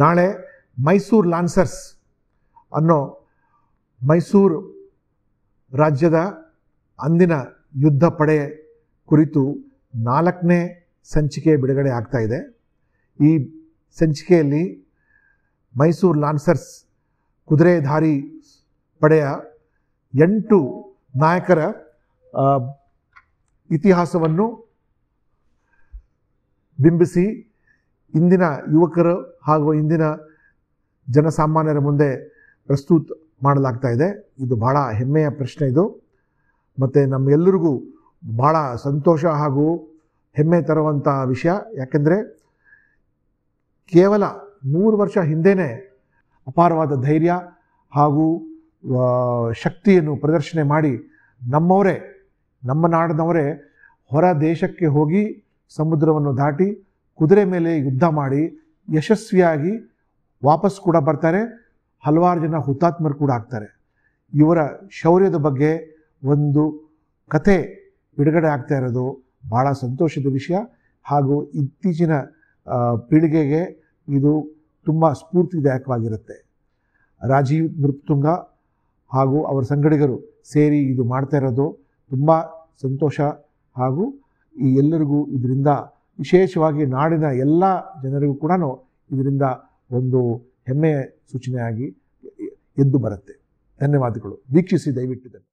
ನಾಳೆ ಮೈಸೂರು ಲಾನ್ಸರ್ಸ್ ಅನ್ನೋ ಮೈಸೂರು ರಾಜ್ಯದ ಅಂದಿನ ಯುದ್ಧ ಪಡೆ ಕುರಿತು ನಾಲ್ಕನೇ ಸಂಚಿಕೆ ಬಿಡುಗಡೆ ಆಗ್ತಾ ಇದೆ ಈ ಸಂಚಿಕೆಯಲ್ಲಿ ಮೈಸೂರು ಲಾನ್ಸರ್ಸ್ ಕುದುರೆಧಾರಿ ಪಡೆಯ ಎಂಟು ನಾಯಕರ ಇತಿಹಾಸವನ್ನು ಬಿಂಬಿಸಿ ಇಂದಿನ ಯುವಕರು ಹಾಗೂ ಇಂದಿನ ಜನಸಾಮಾನ್ಯರ ಮುಂದೆ ಪ್ರಸ್ತುತ ಮಾಡಲಾಗ್ತಾ ಇದೆ ಇದು ಭಾಳ ಹೆಮ್ಮೆಯ ಪ್ರಶ್ನೆ ಇದು ಮತ್ತು ನಮ್ಮೆಲ್ಲರಿಗೂ ಭಾಳ ಸಂತೋಷ ಹಾಗೂ ಹೆಮ್ಮೆ ತರುವಂಥ ವಿಷಯ ಯಾಕೆಂದರೆ ಕೇವಲ ಮೂರು ವರ್ಷ ಹಿಂದೆಯೇ ಅಪಾರವಾದ ಧೈರ್ಯ ಹಾಗೂ ಶಕ್ತಿಯನ್ನು ಪ್ರದರ್ಶನೆ ಮಾಡಿ ನಮ್ಮವರೇ ನಮ್ಮ ನಾಡಿನವರೇ ಹೊರ ದೇಶಕ್ಕೆ ಹೋಗಿ ಸಮುದ್ರವನ್ನು ದಾಟಿ ಕುದುರೆ ಮೇಲೆ ಯುದ್ಧ ಮಾಡಿ ಯಶಸ್ವಿಯಾಗಿ ವಾಪಸ್ ಕೂಡ ಬರ್ತಾರೆ ಹಲವಾರು ಜನ ಹುತಾತ್ಮರು ಕೂಡ ಆಗ್ತಾರೆ ಇವರ ಶೌರ್ಯದ ಬಗ್ಗೆ ಒಂದು ಕತೆ ಬಿಡುಗಡೆ ಆಗ್ತಾ ಇರೋದು ಭಾಳ ಸಂತೋಷದ ವಿಷಯ ಹಾಗೂ ಇತ್ತೀಚಿನ ಪೀಳಿಗೆಗೆ ಇದು ತುಂಬ ಸ್ಫೂರ್ತಿದಾಯಕವಾಗಿರುತ್ತೆ ರಾಜೀವ್ ನೃಪ್ತುಂಗ ಹಾಗೂ ಅವರ ಸಂಗಡಿಗರು ಸೇರಿ ಇದು ಮಾಡ್ತಾ ಇರೋದು ತುಂಬ ಸಂತೋಷ ಹಾಗೂ ಈ ಎಲ್ಲರಿಗೂ ಇದರಿಂದ ವಿಶೇಷವಾಗಿ ನಾಡಿನ ಎಲ್ಲ ಜನರಿಗೂ ಕೂಡ ಇದರಿಂದ ಒಂದು ಹೆಮ್ಮೆಯ ಸೂಚನೆಯಾಗಿ ಎದ್ದು ಬರುತ್ತೆ ಧನ್ಯವಾದಗಳು ವೀಕ್ಷಿಸಿ ದಯವಿಟ್ಟು